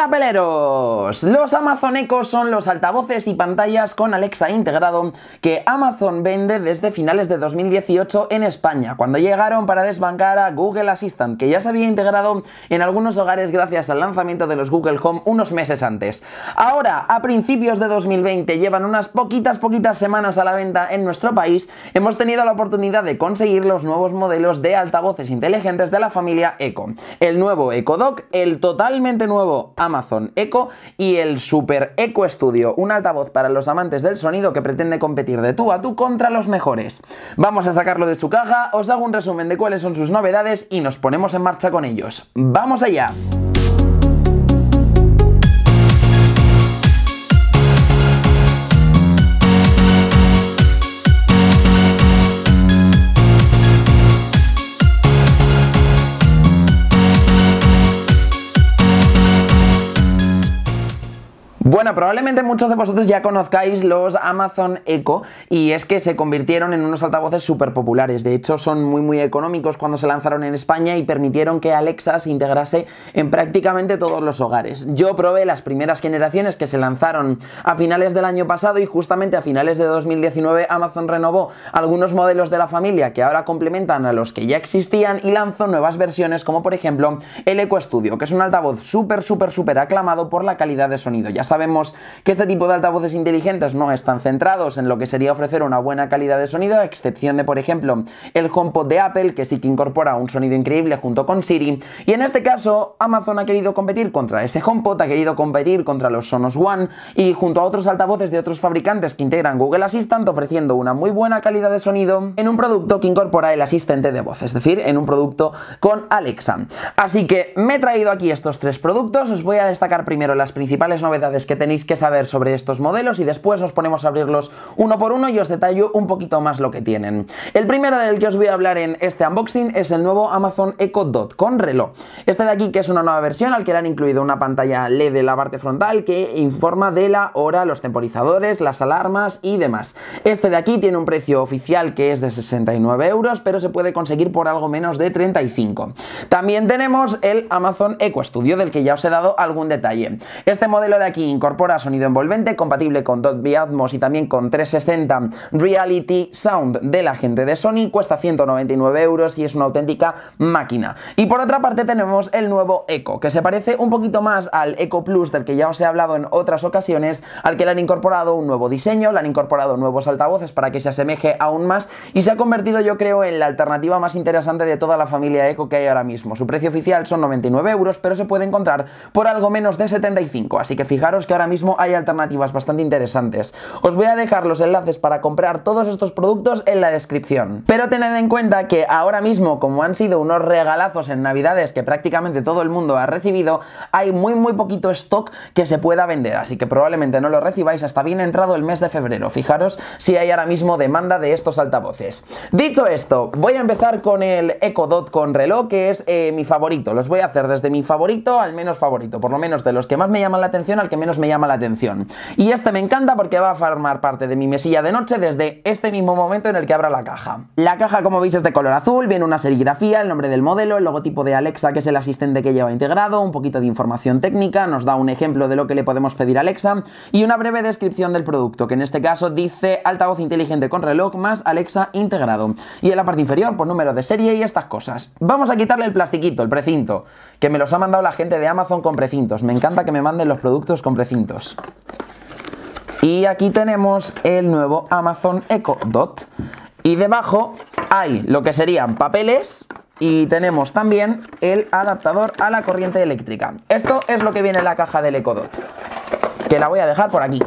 Hola peleros, los Amazon Echo son los altavoces y pantallas con Alexa integrado que Amazon vende desde finales de 2018 en España, cuando llegaron para desbancar a Google Assistant, que ya se había integrado en algunos hogares gracias al lanzamiento de los Google Home unos meses antes. Ahora, a principios de 2020, llevan unas poquitas, poquitas semanas a la venta en nuestro país, hemos tenido la oportunidad de conseguir los nuevos modelos de altavoces inteligentes de la familia Echo. El nuevo Echo el totalmente nuevo Amazon Amazon Echo y el Super Echo Studio, un altavoz para los amantes del sonido que pretende competir de tú a tú contra los mejores. Vamos a sacarlo de su caja, os hago un resumen de cuáles son sus novedades y nos ponemos en marcha con ellos. ¡Vamos allá! Bueno, probablemente muchos de vosotros ya conozcáis los Amazon Echo y es que se convirtieron en unos altavoces súper populares. De hecho, son muy muy económicos cuando se lanzaron en España y permitieron que Alexa se integrase en prácticamente todos los hogares. Yo probé las primeras generaciones que se lanzaron a finales del año pasado y justamente a finales de 2019 Amazon renovó algunos modelos de la familia que ahora complementan a los que ya existían y lanzó nuevas versiones como por ejemplo el Echo Studio, que es un altavoz súper súper súper aclamado por la calidad de sonido. Ya saben que este tipo de altavoces inteligentes no están centrados en lo que sería ofrecer una buena calidad de sonido, a excepción de, por ejemplo, el HomePod de Apple, que sí que incorpora un sonido increíble junto con Siri. Y en este caso, Amazon ha querido competir contra ese HomePod, ha querido competir contra los Sonos One y junto a otros altavoces de otros fabricantes que integran Google Assistant, ofreciendo una muy buena calidad de sonido en un producto que incorpora el asistente de voz, es decir, en un producto con Alexa. Así que me he traído aquí estos tres productos, os voy a destacar primero las principales novedades que tenéis que saber sobre estos modelos y después os ponemos a abrirlos uno por uno y os detallo un poquito más lo que tienen. El primero del que os voy a hablar en este unboxing es el nuevo Amazon Echo Dot con reloj. Este de aquí que es una nueva versión al que le han incluido una pantalla LED en la parte frontal que informa de la hora, los temporizadores, las alarmas y demás. Este de aquí tiene un precio oficial que es de 69 euros pero se puede conseguir por algo menos de 35. También tenemos el Amazon Echo Studio del que ya os he dado algún detalle. Este modelo de aquí incorpora sonido envolvente compatible con Dolby Atmos y también con 360 Reality Sound de la gente de Sony, cuesta 199 euros y es una auténtica máquina. Y por otra parte tenemos el nuevo Echo que se parece un poquito más al Echo Plus del que ya os he hablado en otras ocasiones, al que le han incorporado un nuevo diseño, le han incorporado nuevos altavoces para que se asemeje aún más y se ha convertido yo creo en la alternativa más interesante de toda la familia Echo que hay ahora mismo. Su precio oficial son 99 euros, pero se puede encontrar por algo menos de 75, así que fijaros que ahora mismo hay alternativas bastante interesantes. Os voy a dejar los enlaces para comprar todos estos productos en la descripción. Pero tened en cuenta que ahora mismo, como han sido unos regalazos en navidades que prácticamente todo el mundo ha recibido, hay muy muy poquito stock que se pueda vender, así que probablemente no lo recibáis hasta bien entrado el mes de febrero. Fijaros si hay ahora mismo demanda de estos altavoces. Dicho esto, voy a empezar con el Echo Dot con reloj, que es eh, mi favorito. Los voy a hacer desde mi favorito al menos favorito, por lo menos de los que más me llaman la atención al que menos me llama la atención. Y este me encanta porque va a formar parte de mi mesilla de noche desde este mismo momento en el que abra la caja. La caja, como veis, es de color azul, viene una serigrafía, el nombre del modelo, el logotipo de Alexa, que es el asistente que lleva integrado, un poquito de información técnica, nos da un ejemplo de lo que le podemos pedir a Alexa y una breve descripción del producto, que en este caso dice altavoz inteligente con reloj más Alexa integrado. Y en la parte inferior, pues número de serie y estas cosas. Vamos a quitarle el plastiquito, el precinto que me los ha mandado la gente de Amazon con precintos. Me encanta que me manden los productos con precintos. Y aquí tenemos el nuevo Amazon Echo Dot. Y debajo hay lo que serían papeles y tenemos también el adaptador a la corriente eléctrica. Esto es lo que viene en la caja del Echo Dot, que la voy a dejar por aquí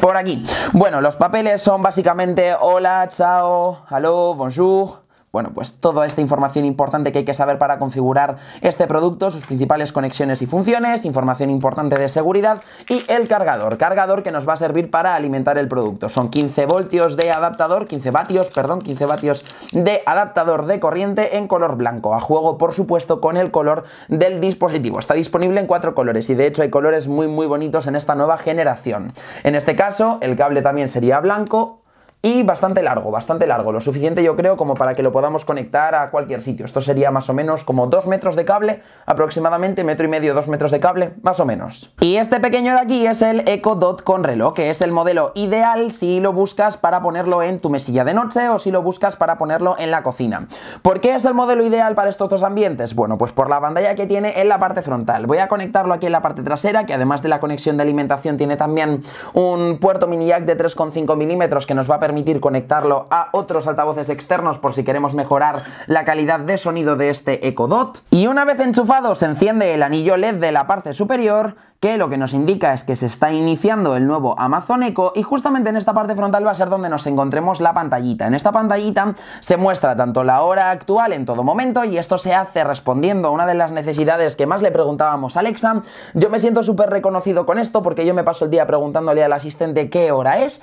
por aquí. Bueno, los papeles son básicamente hola, chao, hello, bonjour, bueno, pues toda esta información importante que hay que saber para configurar este producto, sus principales conexiones y funciones, información importante de seguridad y el cargador, cargador que nos va a servir para alimentar el producto. Son 15 voltios de adaptador, 15 vatios, perdón, 15 vatios de adaptador de corriente en color blanco, a juego por supuesto con el color del dispositivo. Está disponible en cuatro colores y de hecho hay colores muy muy bonitos en esta nueva generación. En este caso el cable también sería blanco, y bastante largo, bastante largo, lo suficiente yo creo como para que lo podamos conectar a cualquier sitio. Esto sería más o menos como 2 metros de cable, aproximadamente metro y medio, 2 metros de cable, más o menos. Y este pequeño de aquí es el Echo Dot con reloj, que es el modelo ideal si lo buscas para ponerlo en tu mesilla de noche o si lo buscas para ponerlo en la cocina. ¿Por qué es el modelo ideal para estos dos ambientes? Bueno, pues por la pantalla que tiene en la parte frontal. Voy a conectarlo aquí en la parte trasera, que además de la conexión de alimentación tiene también un puerto mini jack de 3,5 milímetros que nos va a permitir permitir conectarlo a otros altavoces externos por si queremos mejorar la calidad de sonido de este Echo Dot. Y una vez enchufado se enciende el anillo LED de la parte superior que lo que nos indica es que se está iniciando el nuevo Amazon eco y justamente en esta parte frontal va a ser donde nos encontremos la pantallita. En esta pantallita se muestra tanto la hora actual en todo momento y esto se hace respondiendo a una de las necesidades que más le preguntábamos a Alexa. Yo me siento súper reconocido con esto porque yo me paso el día preguntándole al asistente qué hora es.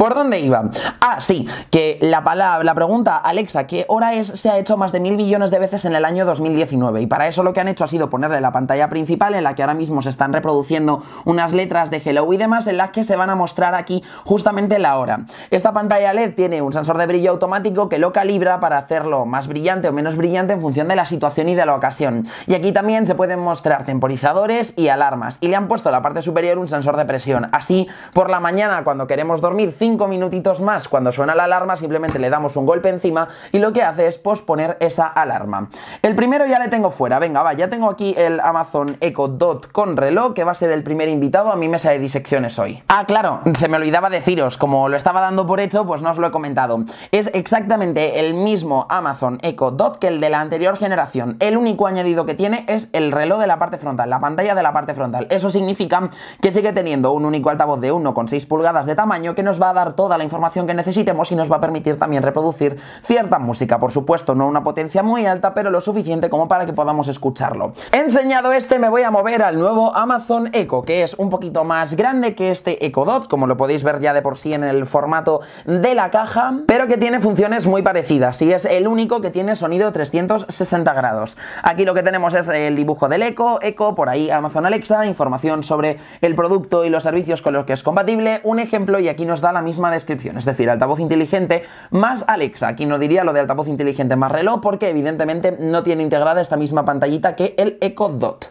¿Por dónde iba? Ah, sí, que la, palabra, la pregunta, Alexa, ¿qué hora es? Se ha hecho más de mil billones de veces en el año 2019. Y para eso lo que han hecho ha sido ponerle la pantalla principal en la que ahora mismo se están reproduciendo unas letras de Hello y demás en las que se van a mostrar aquí justamente la hora. Esta pantalla LED tiene un sensor de brillo automático que lo calibra para hacerlo más brillante o menos brillante en función de la situación y de la ocasión. Y aquí también se pueden mostrar temporizadores y alarmas. Y le han puesto en la parte superior un sensor de presión. Así, por la mañana, cuando queremos dormir minutitos más. Cuando suena la alarma simplemente le damos un golpe encima y lo que hace es posponer esa alarma. El primero ya le tengo fuera, venga, va, ya tengo aquí el Amazon eco Dot con reloj que va a ser el primer invitado a mi mesa de disecciones hoy. Ah, claro, se me olvidaba deciros, como lo estaba dando por hecho, pues no os lo he comentado. Es exactamente el mismo Amazon Echo Dot que el de la anterior generación. El único añadido que tiene es el reloj de la parte frontal, la pantalla de la parte frontal. Eso significa que sigue teniendo un único altavoz de 1,6 pulgadas de tamaño que nos va a dar toda la información que necesitemos y nos va a permitir también reproducir cierta música, por supuesto, no una potencia muy alta, pero lo suficiente como para que podamos escucharlo. enseñado este, me voy a mover al nuevo Amazon Echo, que es un poquito más grande que este Echo Dot, como lo podéis ver ya de por sí en el formato de la caja, pero que tiene funciones muy parecidas y es el único que tiene sonido 360 grados. Aquí lo que tenemos es el dibujo del Echo, Echo, por ahí Amazon Alexa, información sobre el producto y los servicios con los que es compatible, un ejemplo y aquí nos da la misma descripción, es decir, altavoz inteligente más Alexa. Aquí no diría lo de altavoz inteligente más reloj porque evidentemente no tiene integrada esta misma pantallita que el Echo Dot.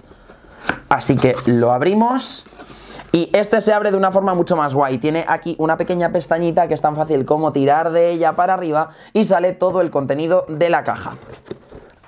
Así que lo abrimos. Y este se abre de una forma mucho más guay. Tiene aquí una pequeña pestañita que es tan fácil como tirar de ella para arriba y sale todo el contenido de la caja.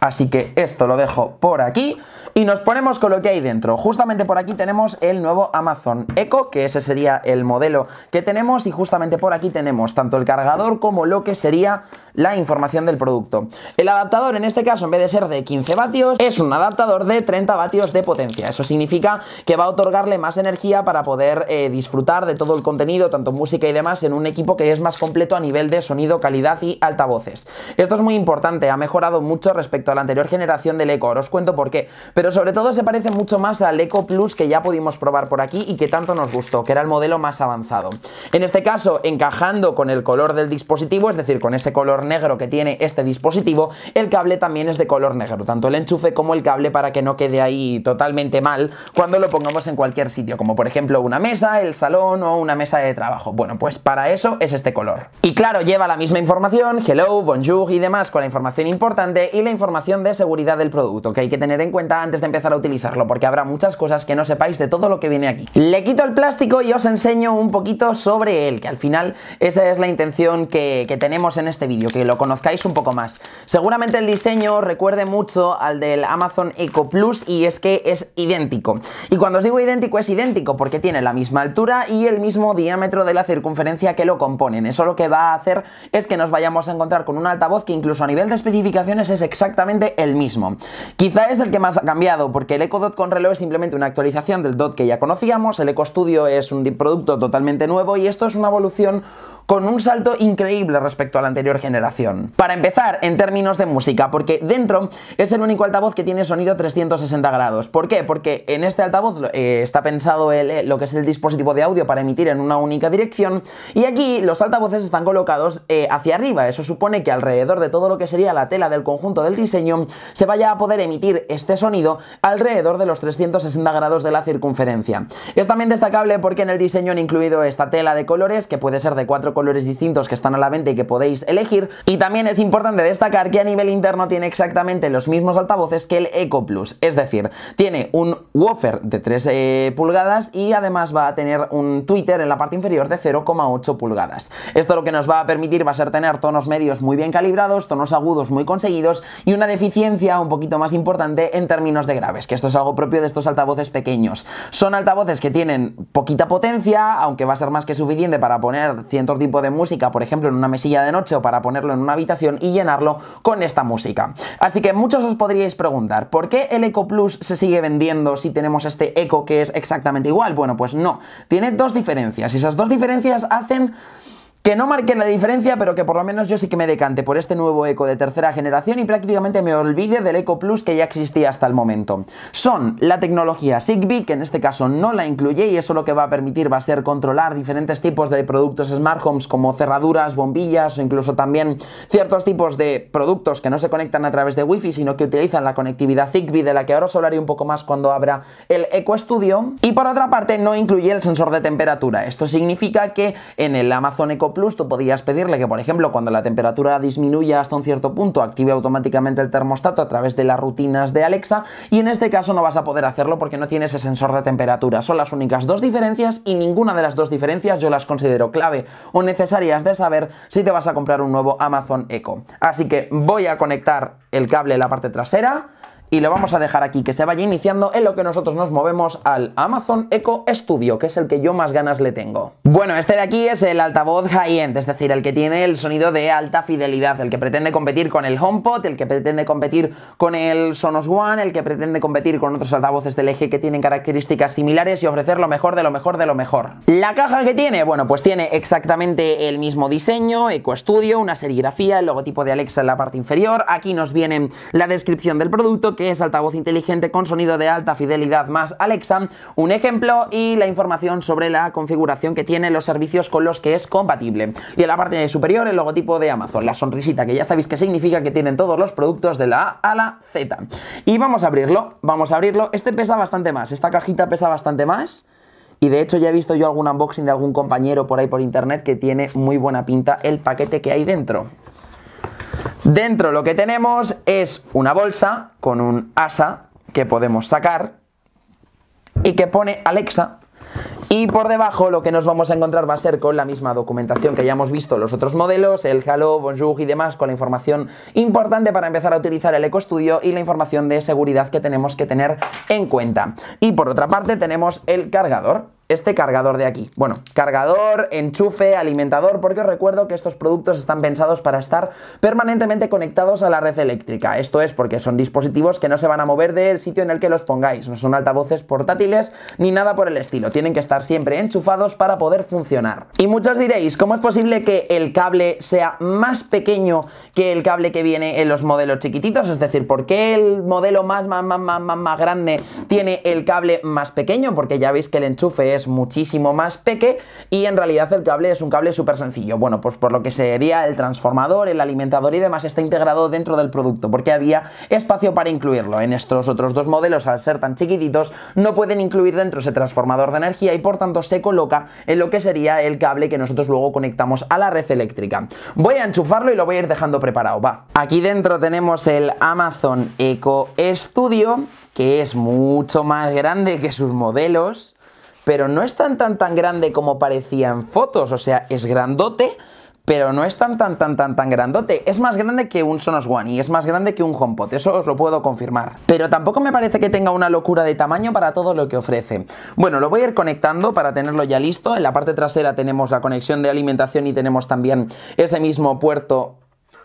Así que esto lo dejo por aquí y nos ponemos con lo que hay dentro. Justamente por aquí tenemos el nuevo Amazon Echo, que ese sería el modelo que tenemos y justamente por aquí tenemos tanto el cargador como lo que sería la información del producto. El adaptador en este caso en vez de ser de 15 vatios es un adaptador de 30 vatios de potencia. Eso significa que va a otorgarle más energía para poder eh, disfrutar de todo el contenido, tanto música y demás, en un equipo que es más completo a nivel de sonido, calidad y altavoces. Esto es muy importante, ha mejorado mucho respecto la anterior generación del Eco, os cuento por qué, pero sobre todo se parece mucho más al Echo Plus que ya pudimos probar por aquí y que tanto nos gustó, que era el modelo más avanzado. En este caso, encajando con el color del dispositivo, es decir, con ese color negro que tiene este dispositivo, el cable también es de color negro, tanto el enchufe como el cable para que no quede ahí totalmente mal cuando lo pongamos en cualquier sitio, como por ejemplo una mesa, el salón o una mesa de trabajo. Bueno, pues para eso es este color. Y claro, lleva la misma información, hello, bonjour y demás con la información importante y la información de seguridad del producto que hay que tener en cuenta antes de empezar a utilizarlo, porque habrá muchas cosas que no sepáis de todo lo que viene aquí. Le quito el plástico y os enseño un poquito sobre él, que al final esa es la intención que, que tenemos en este vídeo, que lo conozcáis un poco más. Seguramente el diseño recuerde mucho al del Amazon Eco Plus y es que es idéntico. Y cuando os digo idéntico es idéntico porque tiene la misma altura y el mismo diámetro de la circunferencia que lo componen. Eso lo que va a hacer es que nos vayamos a encontrar con un altavoz que incluso a nivel de especificaciones es exactamente el mismo. Quizá es el que más ha cambiado, porque el Dot con reloj es simplemente una actualización del DOT que ya conocíamos, el Studio es un producto totalmente nuevo y esto es una evolución con un salto increíble respecto a la anterior generación. Para empezar, en términos de música, porque dentro es el único altavoz que tiene sonido 360 grados. ¿Por qué? Porque en este altavoz eh, está pensado eh, lo que es el dispositivo de audio para emitir en una única dirección y aquí los altavoces están colocados eh, hacia arriba. Eso supone que alrededor de todo lo que sería la tela del conjunto del diseño se vaya a poder emitir este sonido alrededor de los 360 grados de la circunferencia. Es también destacable porque en el diseño han incluido esta tela de colores, que puede ser de cuatro colores distintos que están a la venta y que podéis elegir, y también es importante destacar que a nivel interno tiene exactamente los mismos altavoces que el Eco Plus, es decir, tiene un woofer de 3 eh, pulgadas y además va a tener un Twitter en la parte inferior de 0,8 pulgadas. Esto lo que nos va a permitir va a ser tener tonos medios muy bien calibrados, tonos agudos muy conseguidos y una eficiencia un poquito más importante en términos de graves, que esto es algo propio de estos altavoces pequeños. Son altavoces que tienen poquita potencia, aunque va a ser más que suficiente para poner cierto tipo de música, por ejemplo, en una mesilla de noche o para ponerlo en una habitación y llenarlo con esta música. Así que muchos os podríais preguntar, ¿por qué el Eco Plus se sigue vendiendo si tenemos este Eco que es exactamente igual? Bueno, pues no, tiene dos diferencias y esas dos diferencias hacen que no marquen la diferencia, pero que por lo menos yo sí que me decante por este nuevo eco de tercera generación y prácticamente me olvide del eco plus que ya existía hasta el momento. Son la tecnología Zigbee, que en este caso no la incluye y eso lo que va a permitir va a ser controlar diferentes tipos de productos smart homes como cerraduras, bombillas o incluso también ciertos tipos de productos que no se conectan a través de Wi-Fi sino que utilizan la conectividad Zigbee de la que ahora os hablaré un poco más cuando abra el eco Studio y por otra parte no incluye el sensor de temperatura. Esto significa que en el Amazon Eco Plus tú podías pedirle que, por ejemplo, cuando la temperatura disminuya hasta un cierto punto, active automáticamente el termostato a través de las rutinas de Alexa y en este caso no vas a poder hacerlo porque no tiene ese sensor de temperatura. Son las únicas dos diferencias y ninguna de las dos diferencias yo las considero clave o necesarias de saber si te vas a comprar un nuevo Amazon Echo. Así que voy a conectar el cable en la parte trasera y lo vamos a dejar aquí que se vaya iniciando en lo que nosotros nos movemos al Amazon Echo Studio, que es el que yo más ganas le tengo. Bueno, este de aquí es el altavoz high-end, es decir, el que tiene el sonido de alta fidelidad, el que pretende competir con el HomePod, el que pretende competir con el Sonos One, el que pretende competir con otros altavoces del eje que tienen características similares y ofrecer lo mejor de lo mejor de lo mejor. La caja que tiene, bueno, pues tiene exactamente el mismo diseño, Eco Studio, una serigrafía, el logotipo de Alexa en la parte inferior, aquí nos viene la descripción del producto, es altavoz inteligente con sonido de alta fidelidad más Alexa, un ejemplo y la información sobre la configuración que tiene los servicios con los que es compatible. Y en la parte superior el logotipo de Amazon, la sonrisita que ya sabéis que significa que tienen todos los productos de la A a la Z. Y vamos a abrirlo, vamos a abrirlo. Este pesa bastante más, esta cajita pesa bastante más. Y de hecho ya he visto yo algún unboxing de algún compañero por ahí por internet que tiene muy buena pinta el paquete que hay dentro. Dentro lo que tenemos es una bolsa con un asa que podemos sacar y que pone Alexa. Y por debajo lo que nos vamos a encontrar va a ser con la misma documentación que ya hemos visto los otros modelos, el Halo, Bonjour y demás, con la información importante para empezar a utilizar el EcoStudio y la información de seguridad que tenemos que tener en cuenta. Y por otra parte tenemos el cargador este cargador de aquí. Bueno, cargador, enchufe, alimentador, porque os recuerdo que estos productos están pensados para estar permanentemente conectados a la red eléctrica. Esto es porque son dispositivos que no se van a mover del sitio en el que los pongáis. No son altavoces portátiles ni nada por el estilo. Tienen que estar siempre enchufados para poder funcionar. Y muchos diréis, ¿cómo es posible que el cable sea más pequeño que el cable que viene en los modelos chiquititos? Es decir, ¿por qué el modelo más, más, más, más, más grande tiene el cable más pequeño? Porque ya veis que el enchufe es muchísimo más peque y en realidad el cable es un cable súper sencillo. Bueno, pues por lo que sería el transformador, el alimentador y demás está integrado dentro del producto porque había espacio para incluirlo. En estos otros dos modelos, al ser tan chiquititos, no pueden incluir dentro ese transformador de energía y por tanto se coloca en lo que sería el cable que nosotros luego conectamos a la red eléctrica. Voy a enchufarlo y lo voy a ir dejando preparado, va. Aquí dentro tenemos el Amazon Eco Studio, que es mucho más grande que sus modelos pero no es tan tan tan grande como parecía en fotos, o sea, es grandote, pero no es tan tan tan tan tan grandote. Es más grande que un Sonos One y es más grande que un HomePod, eso os lo puedo confirmar. Pero tampoco me parece que tenga una locura de tamaño para todo lo que ofrece. Bueno, lo voy a ir conectando para tenerlo ya listo. En la parte trasera tenemos la conexión de alimentación y tenemos también ese mismo puerto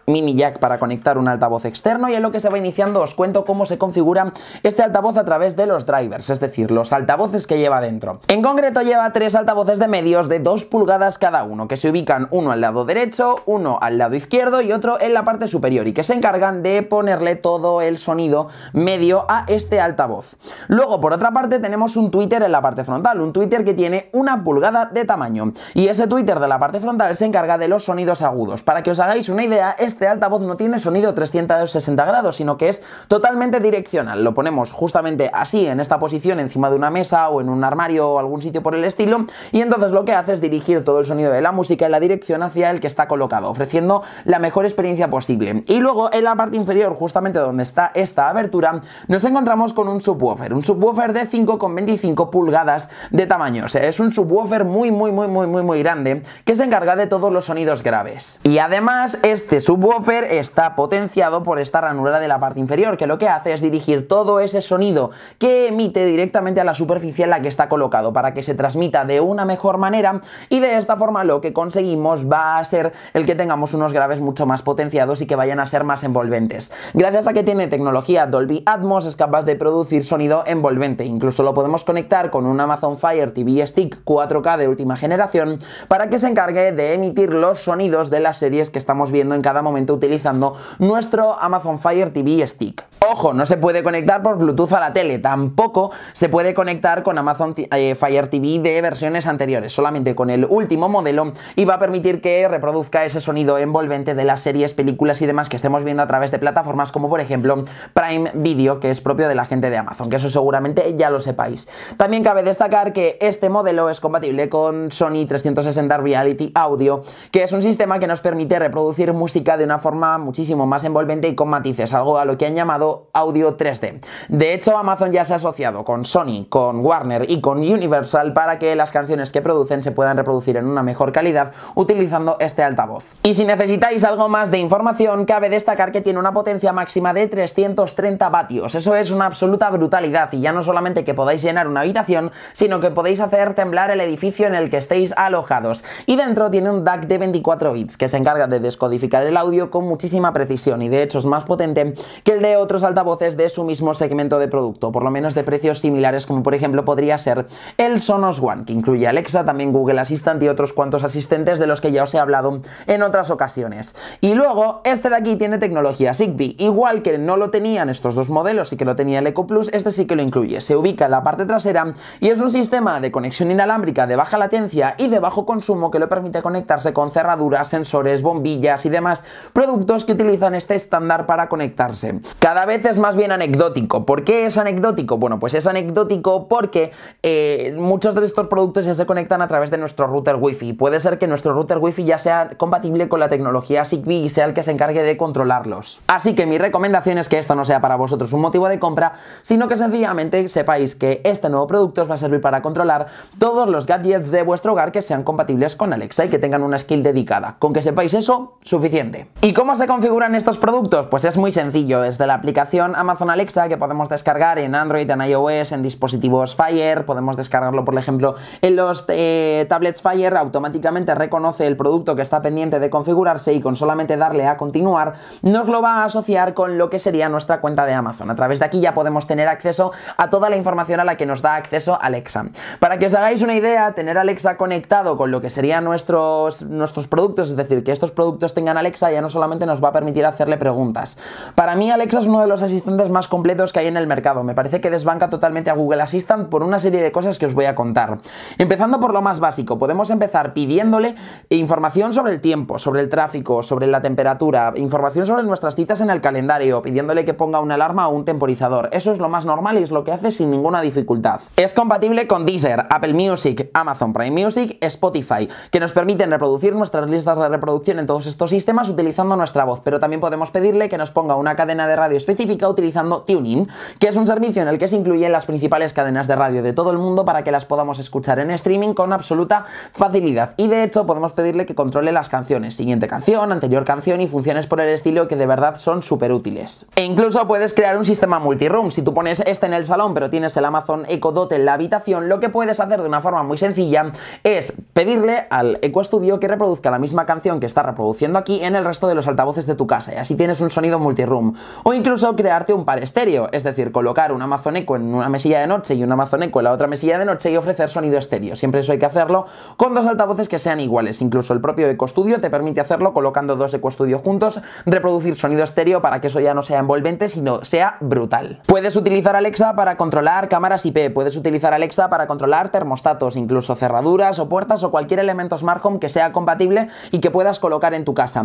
mini jack para conectar un altavoz externo y en lo que se va iniciando os cuento cómo se configura este altavoz a través de los drivers, es decir, los altavoces que lleva dentro. En concreto lleva tres altavoces de medios de dos pulgadas cada uno, que se ubican uno al lado derecho, uno al lado izquierdo y otro en la parte superior y que se encargan de ponerle todo el sonido medio a este altavoz. Luego, por otra parte, tenemos un Twitter en la parte frontal, un Twitter que tiene una pulgada de tamaño y ese Twitter de la parte frontal se encarga de los sonidos agudos. Para que os hagáis una idea, este este altavoz no tiene sonido 360 grados, sino que es totalmente direccional. Lo ponemos justamente así, en esta posición, encima de una mesa o en un armario o algún sitio por el estilo, y entonces lo que hace es dirigir todo el sonido de la música en la dirección hacia el que está colocado, ofreciendo la mejor experiencia posible. Y luego, en la parte inferior, justamente donde está esta abertura, nos encontramos con un subwoofer, un subwoofer de 5,25 pulgadas de tamaño. es un subwoofer muy, muy, muy, muy, muy, muy grande que se encarga de todos los sonidos graves. Y además, este subwoofer está potenciado por esta ranura de la parte inferior, que lo que hace es dirigir todo ese sonido que emite directamente a la superficie en la que está colocado para que se transmita de una mejor manera y de esta forma lo que conseguimos va a ser el que tengamos unos graves mucho más potenciados y que vayan a ser más envolventes. Gracias a que tiene tecnología Dolby Atmos es capaz de producir sonido envolvente, incluso lo podemos conectar con un Amazon Fire TV Stick 4K de última generación para que se encargue de emitir los sonidos de las series que estamos viendo en cada momento utilizando nuestro Amazon Fire TV Stick. Ojo, no se puede conectar por Bluetooth a la tele, tampoco se puede conectar con Amazon eh, Fire TV de versiones anteriores, solamente con el último modelo y va a permitir que reproduzca ese sonido envolvente de las series, películas y demás que estemos viendo a través de plataformas como por ejemplo Prime Video, que es propio de la gente de Amazon, que eso seguramente ya lo sepáis. También cabe destacar que este modelo es compatible con Sony 360 Reality Audio, que es un sistema que nos permite reproducir música de una forma muchísimo más envolvente y con matices, algo a lo que han llamado audio 3D. De hecho, Amazon ya se ha asociado con Sony, con Warner y con Universal para que las canciones que producen se puedan reproducir en una mejor calidad utilizando este altavoz. Y si necesitáis algo más de información, cabe destacar que tiene una potencia máxima de 330 vatios. Eso es una absoluta brutalidad y ya no solamente que podáis llenar una habitación, sino que podéis hacer temblar el edificio en el que estéis alojados. Y dentro tiene un DAC de 24 bits que se encarga de descodificar el audio con muchísima precisión y de hecho es más potente que el de otros altavoces de su mismo segmento de producto, por lo menos de precios similares como por ejemplo podría ser el Sonos One, que incluye Alexa, también Google Assistant y otros cuantos asistentes de los que ya os he hablado en otras ocasiones. Y luego, este de aquí tiene tecnología Zigbee, igual que no lo tenían estos dos modelos y que lo tenía el Eco Plus, este sí que lo incluye. Se ubica en la parte trasera y es un sistema de conexión inalámbrica de baja latencia y de bajo consumo que le permite conectarse con cerraduras, sensores, bombillas y demás productos que utilizan este estándar para conectarse. Cada vez es más bien anecdótico. ¿Por qué es anecdótico? Bueno, pues es anecdótico porque eh, muchos de estos productos ya se conectan a través de nuestro router Wi-Fi. Puede ser que nuestro router Wi-Fi ya sea compatible con la tecnología Zigbee y sea el que se encargue de controlarlos. Así que mi recomendación es que esto no sea para vosotros un motivo de compra, sino que sencillamente sepáis que este nuevo producto os va a servir para controlar todos los gadgets de vuestro hogar que sean compatibles con Alexa y que tengan una skill dedicada. Con que sepáis eso, suficiente. ¿Y cómo se configuran estos productos? Pues es muy sencillo, desde la aplicación Amazon Alexa que podemos descargar en Android, en iOS, en dispositivos Fire, podemos descargarlo por ejemplo en los eh, tablets Fire, automáticamente reconoce el producto que está pendiente de configurarse y con solamente darle a continuar nos lo va a asociar con lo que sería nuestra cuenta de Amazon. A través de aquí ya podemos tener acceso a toda la información a la que nos da acceso Alexa. Para que os hagáis una idea, tener Alexa conectado con lo que serían nuestros, nuestros productos, es decir, que estos productos tengan Alexa y ya no solamente nos va a permitir hacerle preguntas. Para mí Alexa es uno de los asistentes más completos que hay en el mercado. Me parece que desbanca totalmente a Google Assistant por una serie de cosas que os voy a contar. Empezando por lo más básico, podemos empezar pidiéndole información sobre el tiempo, sobre el tráfico, sobre la temperatura, información sobre nuestras citas en el calendario, pidiéndole que ponga una alarma o un temporizador. Eso es lo más normal y es lo que hace sin ninguna dificultad. Es compatible con Deezer, Apple Music, Amazon Prime Music, Spotify, que nos permiten reproducir nuestras listas de reproducción en todos estos sistemas utilizando nuestra voz, pero también podemos pedirle que nos ponga una cadena de radio específica utilizando tuning que es un servicio en el que se incluyen las principales cadenas de radio de todo el mundo para que las podamos escuchar en streaming con absoluta facilidad. Y de hecho podemos pedirle que controle las canciones, siguiente canción, anterior canción y funciones por el estilo que de verdad son súper útiles. E incluso puedes crear un sistema multiroom. Si tú pones este en el salón pero tienes el Amazon Echo Dot en la habitación, lo que puedes hacer de una forma muy sencilla es pedirle al Eco Studio que reproduzca la misma canción que está reproduciendo aquí en el resto de los altavoces de tu casa y así tienes un sonido multiroom. O incluso crearte un par estéreo, es decir, colocar un Amazon Echo en una mesilla de noche y un Amazon Echo en la otra mesilla de noche y ofrecer sonido estéreo. Siempre eso hay que hacerlo con dos altavoces que sean iguales. Incluso el propio Eco Studio te permite hacerlo colocando dos Eco Studio juntos, reproducir sonido estéreo para que eso ya no sea envolvente, sino sea brutal. Puedes utilizar Alexa para controlar cámaras IP, puedes utilizar Alexa para controlar termostatos, incluso cerraduras o puertas o cualquier elemento Smart Home que sea compatible y que puedas colocar en tu casa.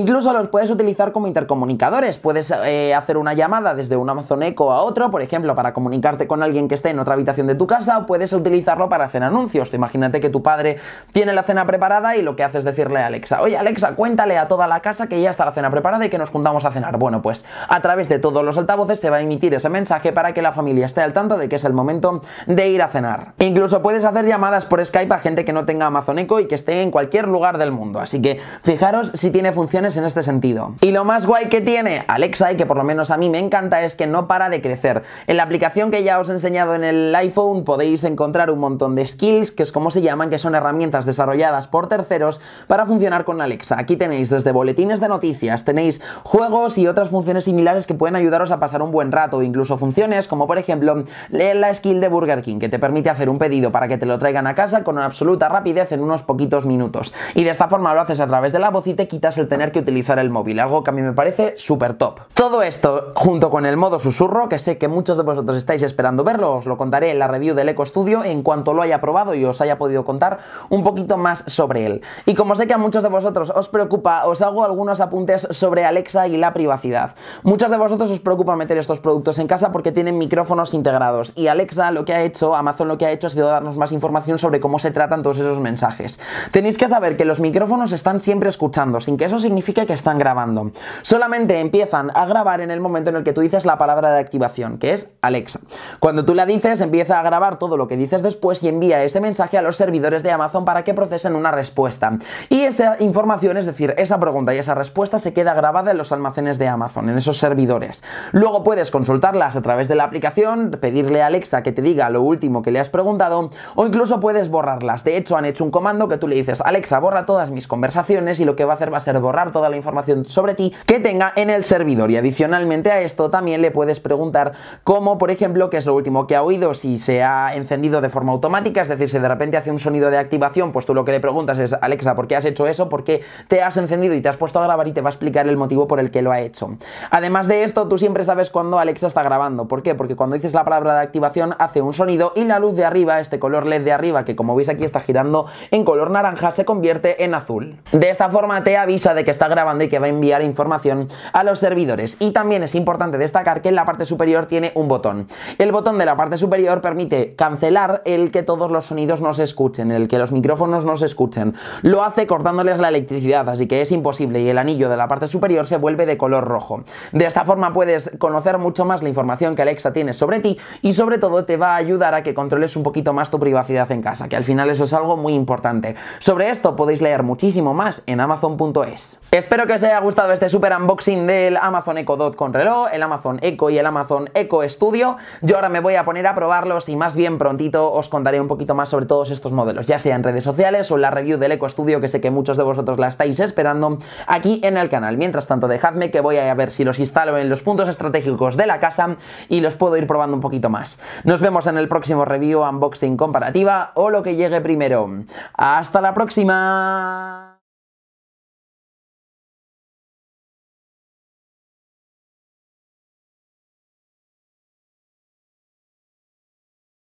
Incluso los puedes utilizar como intercomunicadores. Puedes eh, hacer una llamada desde un Amazon Echo a otro, por ejemplo, para comunicarte con alguien que esté en otra habitación de tu casa, o puedes utilizarlo para hacer anuncios. Imagínate que tu padre tiene la cena preparada y lo que haces es decirle a Alexa, oye Alexa, cuéntale a toda la casa que ya está la cena preparada y que nos juntamos a cenar. Bueno, pues a través de todos los altavoces te va a emitir ese mensaje para que la familia esté al tanto de que es el momento de ir a cenar. Incluso puedes hacer llamadas por Skype a gente que no tenga Amazon Echo y que esté en cualquier lugar del mundo. Así que fijaros si tiene funciones en este sentido. Y lo más guay que tiene Alexa, y que por lo menos a mí me encanta, es que no para de crecer. En la aplicación que ya os he enseñado en el iPhone podéis encontrar un montón de skills, que es como se llaman, que son herramientas desarrolladas por terceros para funcionar con Alexa. Aquí tenéis desde boletines de noticias, tenéis juegos y otras funciones similares que pueden ayudaros a pasar un buen rato, incluso funciones como por ejemplo eh, la skill de Burger King, que te permite hacer un pedido para que te lo traigan a casa con absoluta rapidez en unos poquitos minutos. Y de esta forma lo haces a través de la voz y te quitas el tener que utilizar el móvil, algo que a mí me parece súper top. Todo esto junto con el modo susurro, que sé que muchos de vosotros estáis esperando verlo, os lo contaré en la review del Eco Studio en cuanto lo haya probado y os haya podido contar un poquito más sobre él. Y como sé que a muchos de vosotros os preocupa, os hago algunos apuntes sobre Alexa y la privacidad. Muchos de vosotros os preocupa meter estos productos en casa porque tienen micrófonos integrados y Alexa lo que ha hecho, Amazon lo que ha hecho ha sido darnos más información sobre cómo se tratan todos esos mensajes. Tenéis que saber que los micrófonos están siempre escuchando, sin que eso signifique que están grabando. Solamente empiezan a grabar en el momento en el que tú dices la palabra de activación, que es Alexa. Cuando tú la dices, empieza a grabar todo lo que dices después y envía ese mensaje a los servidores de Amazon para que procesen una respuesta. Y esa información, es decir, esa pregunta y esa respuesta se queda grabada en los almacenes de Amazon, en esos servidores. Luego puedes consultarlas a través de la aplicación, pedirle a Alexa que te diga lo último que le has preguntado o incluso puedes borrarlas. De hecho, han hecho un comando que tú le dices, Alexa, borra todas mis conversaciones y lo que va a hacer va a ser borrar toda la información sobre ti que tenga en el servidor. Y adicionalmente a esto también le puedes preguntar cómo, por ejemplo, qué es lo último que ha oído, si se ha encendido de forma automática, es decir, si de repente hace un sonido de activación, pues tú lo que le preguntas es, Alexa, ¿por qué has hecho eso? ¿Por qué te has encendido y te has puesto a grabar y te va a explicar el motivo por el que lo ha hecho? Además de esto, tú siempre sabes cuando Alexa está grabando. ¿Por qué? Porque cuando dices la palabra de activación hace un sonido y la luz de arriba, este color LED de arriba, que como veis aquí está girando en color naranja, se convierte en azul. De esta forma te avisa de que está grabando y que va a enviar información a los servidores. Y también es importante destacar que en la parte superior tiene un botón. El botón de la parte superior permite cancelar el que todos los sonidos no se escuchen, el que los micrófonos no se escuchen. Lo hace cortándoles la electricidad, así que es imposible y el anillo de la parte superior se vuelve de color rojo. De esta forma puedes conocer mucho más la información que Alexa tiene sobre ti y sobre todo te va a ayudar a que controles un poquito más tu privacidad en casa, que al final eso es algo muy importante. Sobre esto podéis leer muchísimo más en amazon.es. Espero que os haya gustado este super unboxing del Amazon Echo Dot con reloj, el Amazon Echo y el Amazon Echo Studio. Yo ahora me voy a poner a probarlos y más bien prontito os contaré un poquito más sobre todos estos modelos, ya sea en redes sociales o en la review del Echo Studio que sé que muchos de vosotros la estáis esperando aquí en el canal. Mientras tanto, dejadme que voy a ver si los instalo en los puntos estratégicos de la casa y los puedo ir probando un poquito más. Nos vemos en el próximo review, unboxing comparativa o lo que llegue primero. ¡Hasta la próxima!